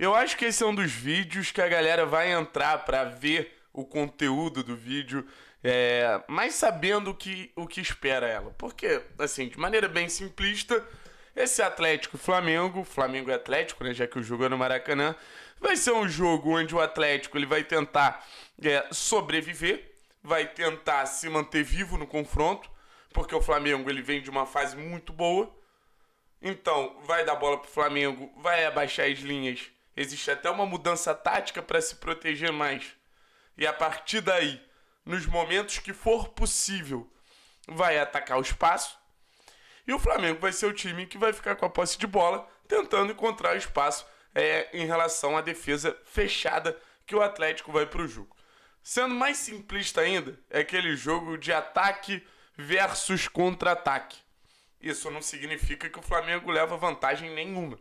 Eu acho que esse é um dos vídeos que a galera vai entrar para ver o conteúdo do vídeo, é, mas sabendo que, o que espera ela. Porque, assim, de maneira bem simplista, esse Atlético Flamengo, Flamengo e é Atlético, né, já que o jogo é no Maracanã, vai ser um jogo onde o Atlético ele vai tentar é, sobreviver, vai tentar se manter vivo no confronto, porque o Flamengo ele vem de uma fase muito boa. Então, vai dar bola pro Flamengo, vai abaixar as linhas Existe até uma mudança tática para se proteger mais. E a partir daí, nos momentos que for possível, vai atacar o espaço. E o Flamengo vai ser o time que vai ficar com a posse de bola, tentando encontrar espaço é, em relação à defesa fechada que o Atlético vai para o jogo. Sendo mais simplista ainda, é aquele jogo de ataque versus contra-ataque. Isso não significa que o Flamengo leva vantagem nenhuma.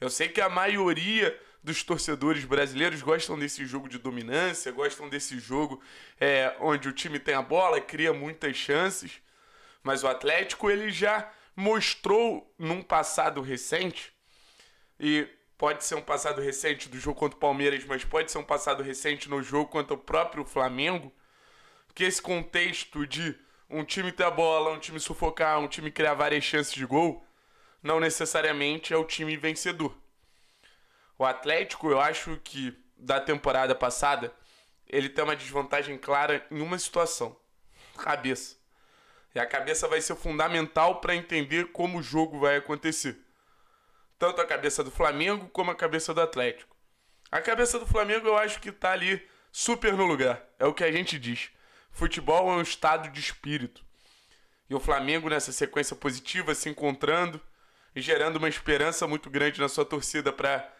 Eu sei que a maioria dos torcedores brasileiros gostam desse jogo de dominância, gostam desse jogo é, onde o time tem a bola, cria muitas chances. Mas o Atlético ele já mostrou num passado recente e pode ser um passado recente do jogo contra o Palmeiras, mas pode ser um passado recente no jogo contra o próprio Flamengo, que esse contexto de um time ter a bola, um time sufocar, um time criar várias chances de gol, não necessariamente é o time vencedor. O Atlético, eu acho que da temporada passada, ele tem uma desvantagem clara em uma situação: cabeça. E a cabeça vai ser fundamental para entender como o jogo vai acontecer. Tanto a cabeça do Flamengo como a cabeça do Atlético. A cabeça do Flamengo eu acho que tá ali super no lugar. É o que a gente diz. Futebol é um estado de espírito. E o Flamengo nessa sequência positiva se encontrando e gerando uma esperança muito grande na sua torcida para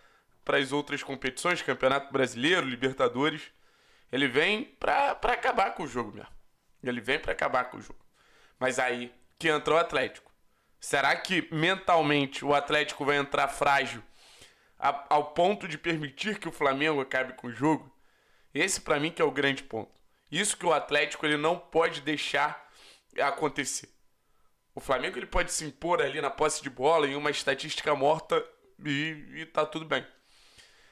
para as outras competições, Campeonato Brasileiro, Libertadores. Ele vem para acabar com o jogo mesmo. Ele vem para acabar com o jogo. Mas aí que entra o Atlético. Será que mentalmente o Atlético vai entrar frágil a, ao ponto de permitir que o Flamengo acabe com o jogo? Esse para mim que é o grande ponto. Isso que o Atlético ele não pode deixar acontecer. O Flamengo ele pode se impor ali na posse de bola em uma estatística morta e, e tá tudo bem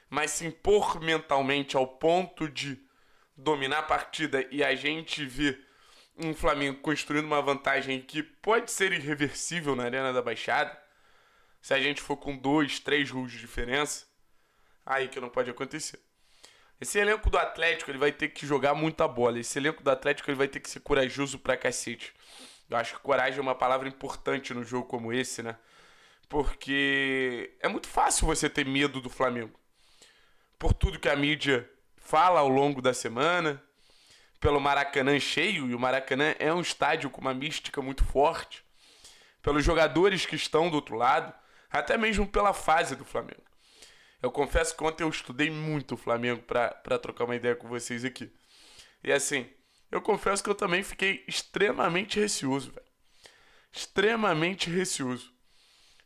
mas se impor mentalmente ao ponto de dominar a partida e a gente ver um Flamengo construindo uma vantagem que pode ser irreversível na Arena da Baixada, se a gente for com dois, três gols de diferença, aí que não pode acontecer. Esse elenco do Atlético ele vai ter que jogar muita bola. Esse elenco do Atlético ele vai ter que ser corajoso pra cacete. Eu acho que coragem é uma palavra importante no jogo como esse, né? Porque é muito fácil você ter medo do Flamengo por tudo que a mídia fala ao longo da semana, pelo Maracanã cheio, e o Maracanã é um estádio com uma mística muito forte, pelos jogadores que estão do outro lado, até mesmo pela fase do Flamengo. Eu confesso que ontem eu estudei muito o Flamengo para trocar uma ideia com vocês aqui. E assim, eu confesso que eu também fiquei extremamente receoso, velho. Extremamente receoso.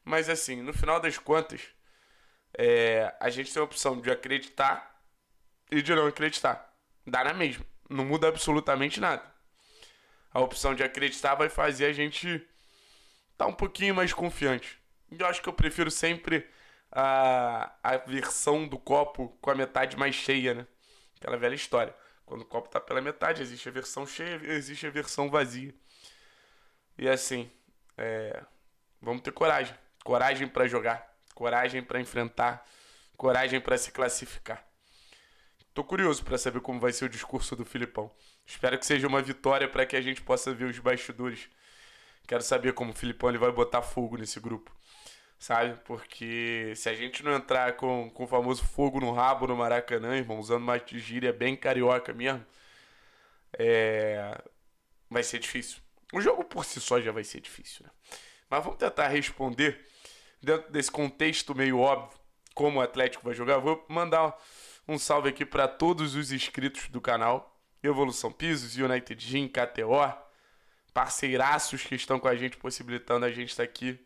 Mas assim, no final das contas, é, a gente tem a opção de acreditar e de não acreditar. Dá na mesma. Não muda absolutamente nada. A opção de acreditar vai fazer a gente estar tá um pouquinho mais confiante. Eu acho que eu prefiro sempre a, a versão do copo com a metade mais cheia, né? Aquela velha história. Quando o copo tá pela metade, existe a versão cheia, existe a versão vazia. E assim, é, vamos ter coragem. Coragem para jogar coragem para enfrentar, coragem para se classificar. Tô curioso para saber como vai ser o discurso do Filipão. Espero que seja uma vitória para que a gente possa ver os bastidores. Quero saber como o Filipão ele vai botar fogo nesse grupo. Sabe? Porque se a gente não entrar com, com o famoso fogo no rabo no Maracanã, irmão, usando uma gíria bem carioca mesmo, é... vai ser difícil. O jogo por si só já vai ser difícil, né? Mas vamos tentar responder dentro desse contexto meio óbvio, como o Atlético vai jogar, vou mandar um salve aqui para todos os inscritos do canal. Evolução Pisos, United Gym, KTO, parceiraços que estão com a gente, possibilitando a gente estar tá aqui.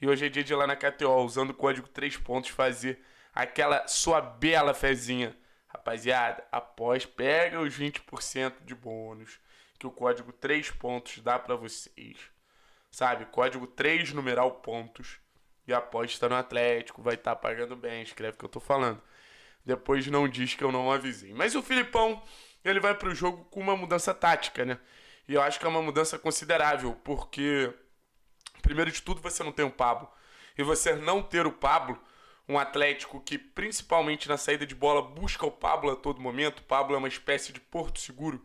E hoje é dia de ir lá na KTO, usando o código 3 pontos, fazer aquela sua bela fezinha. Rapaziada, após pega os 20% de bônus que o código 3 pontos dá para vocês. Sabe, código 3 numeral pontos e aposta no Atlético, vai estar tá pagando bem, escreve o que eu tô falando. Depois não diz que eu não avisei. Mas o Filipão, ele vai pro jogo com uma mudança tática, né? E eu acho que é uma mudança considerável, porque primeiro de tudo você não tem o Pablo. E você não ter o Pablo, um Atlético que principalmente na saída de bola busca o Pablo a todo momento, o Pablo é uma espécie de porto seguro.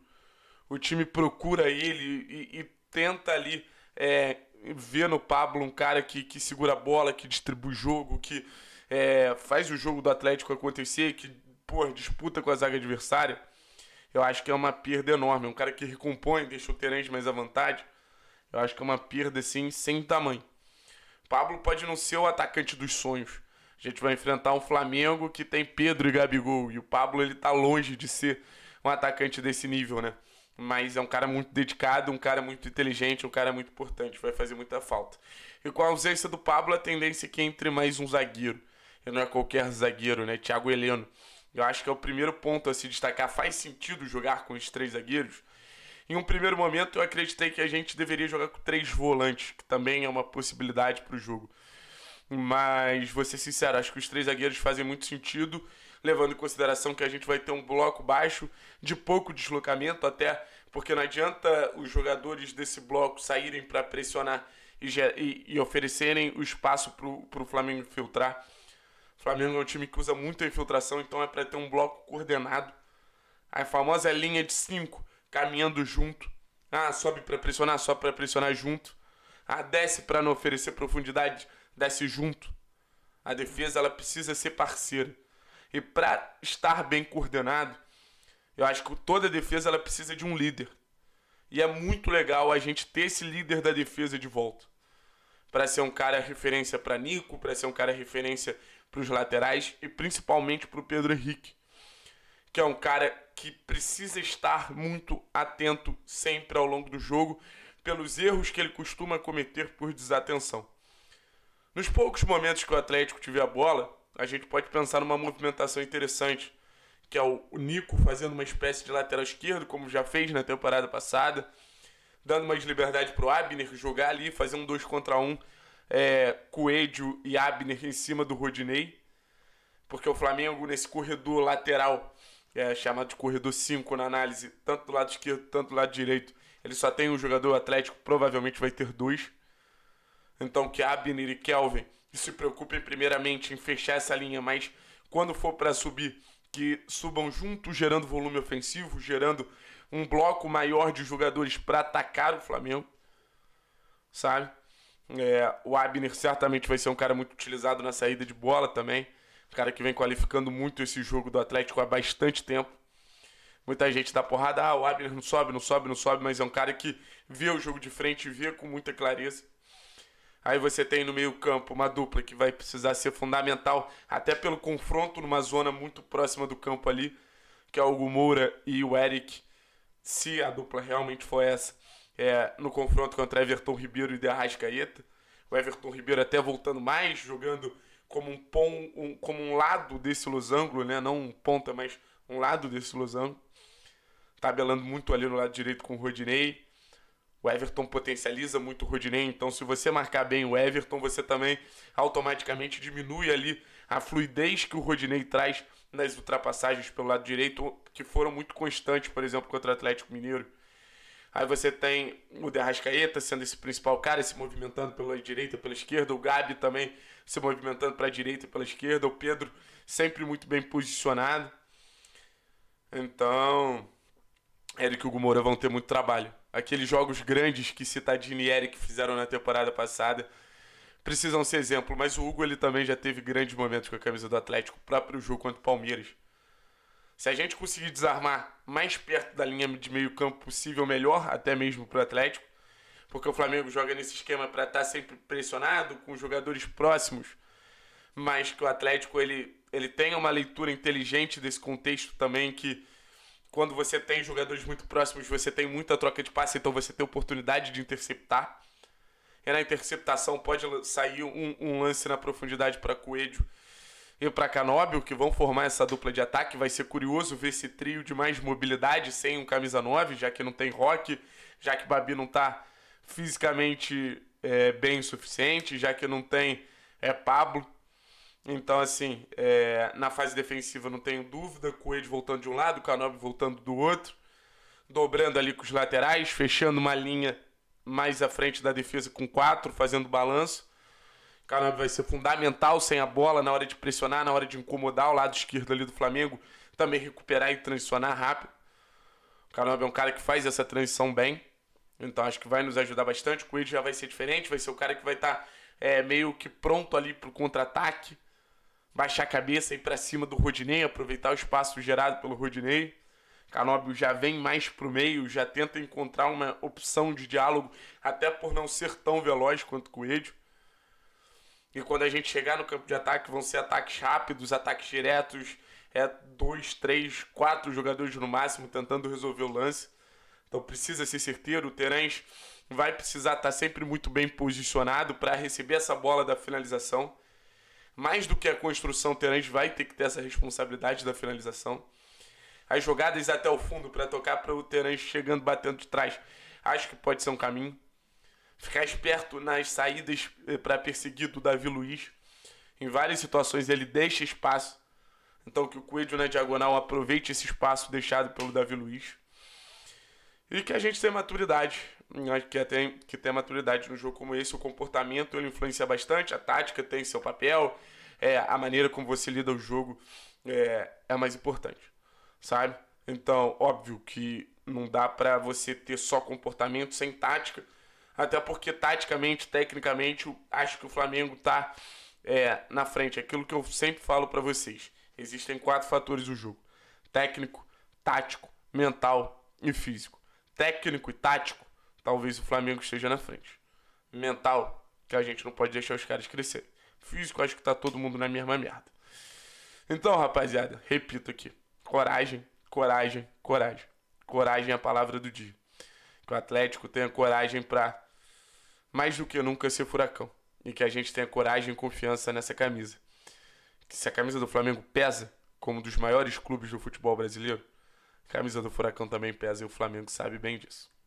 O time procura ele e, e tenta ali é, vê no Pablo um cara que, que segura a bola, que distribui o jogo, que é, faz o jogo do Atlético acontecer, que pô, disputa com a zaga adversária. Eu acho que é uma perda enorme. Um cara que recompõe, deixa o Terence mais à vontade. Eu acho que é uma perda assim, sem tamanho. Pablo pode não ser o atacante dos sonhos. A gente vai enfrentar um Flamengo que tem Pedro e Gabigol. E o Pablo ele tá longe de ser um atacante desse nível, né? Mas é um cara muito dedicado, um cara muito inteligente, um cara muito importante, vai fazer muita falta. E com a ausência do Pablo, a tendência é que entre mais um zagueiro. E não é qualquer zagueiro, né? Thiago Heleno. Eu acho que é o primeiro ponto a se destacar. Faz sentido jogar com os três zagueiros? Em um primeiro momento, eu acreditei que a gente deveria jogar com três volantes, que também é uma possibilidade para o jogo. Mas, vou ser sincero, acho que os três zagueiros fazem muito sentido levando em consideração que a gente vai ter um bloco baixo de pouco deslocamento, até porque não adianta os jogadores desse bloco saírem para pressionar e, e, e, oferecerem o espaço para o Flamengo infiltrar. O Flamengo é um time que usa muito a infiltração, então é para ter um bloco coordenado. A famosa linha de 5 caminhando junto. Ah, sobe para pressionar, sobe para pressionar junto. Ah, desce para não oferecer profundidade, desce junto. A defesa ela precisa ser parceira. E para estar bem coordenado, eu acho que toda defesa ela precisa de um líder. E é muito legal a gente ter esse líder da defesa de volta. Para ser um cara referência para Nico, para ser um cara referência para os laterais e principalmente para o Pedro Henrique, que é um cara que precisa estar muito atento sempre ao longo do jogo pelos erros que ele costuma cometer por desatenção. Nos poucos momentos que o Atlético tiver a bola, a gente pode pensar numa movimentação interessante, que é o Nico fazendo uma espécie de lateral esquerdo, como já fez na temporada passada, dando mais liberdade para o Abner jogar ali, fazer um 2 contra 1, um, é, Coelho e Abner em cima do Rodinei, porque o Flamengo nesse corredor lateral, é, chamado de corredor 5 na análise, tanto do lado esquerdo, tanto do lado direito, ele só tem um jogador atlético, provavelmente vai ter dois. Então que Abner e Kelvin e se preocupem primeiramente em fechar essa linha, mas quando for para subir, que subam juntos, gerando volume ofensivo, gerando um bloco maior de jogadores para atacar o Flamengo, sabe? É, o Abner certamente vai ser um cara muito utilizado na saída de bola também. Um cara que vem qualificando muito esse jogo do Atlético há bastante tempo. Muita gente dá porrada, ah, o Abner não sobe, não sobe, não sobe, mas é um cara que vê o jogo de frente, vê com muita clareza. Aí você tem no meio-campo uma dupla que vai precisar ser fundamental, até pelo confronto numa zona muito próxima do campo ali, que é o Gumura e o Eric. Se a dupla realmente for essa, é, no confronto contra Everton Ribeiro e De Arrascaeta. O Everton Ribeiro até voltando mais, jogando como um, pom, um, como um lado desse losango, né? não um ponta, mas um lado desse losango. Tabelando muito ali no lado direito com o Rodinei. O Everton potencializa muito o Rodinei, então se você marcar bem o Everton, você também automaticamente diminui ali a fluidez que o Rodinei traz nas ultrapassagens pelo lado direito, que foram muito constantes, por exemplo, contra o Atlético Mineiro. Aí você tem o Derrascaeta sendo esse principal cara, se movimentando pela direita, pela esquerda, o Gabi também se movimentando para a direita e pela esquerda, o Pedro sempre muito bem posicionado. Então, Eric e o Gumora vão ter muito trabalho aqueles jogos grandes que Citadini e Eric fizeram na temporada passada, precisam ser exemplo. Mas o Hugo ele também já teve grandes momentos com a camisa do Atlético, o próprio jogo contra o Palmeiras. Se a gente conseguir desarmar mais perto da linha de meio campo possível, melhor, até mesmo para o Atlético, porque o Flamengo joga nesse esquema para estar tá sempre pressionado, com jogadores próximos, mas que o Atlético ele, ele tenha uma leitura inteligente desse contexto também que quando você tem jogadores muito próximos, você tem muita troca de passe, então você tem oportunidade de interceptar. E na interceptação pode sair um, um lance na profundidade para Coelho e para Canóbio, que vão formar essa dupla de ataque. Vai ser curioso ver esse trio de mais mobilidade sem um camisa 9, já que não tem Rock, já que Babi não está fisicamente é, bem o suficiente, já que não tem é, Pablo. Então, assim, é, na fase defensiva não tenho dúvida, o Coelho voltando de um lado, o Canobi voltando do outro, dobrando ali com os laterais, fechando uma linha mais à frente da defesa com quatro, fazendo balanço. Canobi vai ser fundamental sem a bola na hora de pressionar, na hora de incomodar o lado esquerdo ali do Flamengo, também recuperar e transicionar rápido. O Canobi é um cara que faz essa transição bem, então acho que vai nos ajudar bastante. O Coelho já vai ser diferente, vai ser o cara que vai estar tá, é, meio que pronto ali para o contra-ataque baixar a cabeça e ir para cima do Rodinei, aproveitar o espaço gerado pelo Rodinei. Canóbio já vem mais para o meio, já tenta encontrar uma opção de diálogo, até por não ser tão veloz quanto o Coelho. E quando a gente chegar no campo de ataque, vão ser ataques rápidos, ataques diretos, é dois, três, quatro jogadores no máximo tentando resolver o lance. Então precisa ser certeiro. O Terãs vai precisar estar tá sempre muito bem posicionado para receber essa bola da finalização mais do que a construção, o Terãs vai ter que ter essa responsabilidade da finalização. As jogadas até o fundo para tocar para o Terãs chegando, batendo de trás, acho que pode ser um caminho. Ficar esperto nas saídas eh, para perseguir do Davi Luiz. Em várias situações ele deixa espaço. Então que o Coelho na diagonal aproveite esse espaço deixado pelo Davi Luiz. E que a gente tenha maturidade. Acho que é tem que ter maturidade no jogo como esse, o comportamento ele influencia bastante, a tática tem seu papel, é, a maneira como você lida o jogo é, é mais importante, sabe? Então, óbvio que não dá para você ter só comportamento sem tática, até porque taticamente, tecnicamente, acho que o Flamengo tá é, na frente. É aquilo que eu sempre falo para vocês: existem quatro fatores do jogo: técnico, tático, mental e físico. Técnico e tático talvez o Flamengo esteja na frente. Mental, que a gente não pode deixar os caras crescerem. Físico, acho que tá todo mundo na mesma merda. Então, rapaziada, repito aqui: coragem, coragem, coragem. Coragem é a palavra do dia. Que o Atlético tenha coragem pra, mais do que nunca, ser furacão. E que a gente tenha coragem e confiança nessa camisa. Que se a camisa do Flamengo pesa, como um dos maiores clubes do futebol brasileiro, a camisa do Furacão também pesa e o Flamengo sabe bem disso.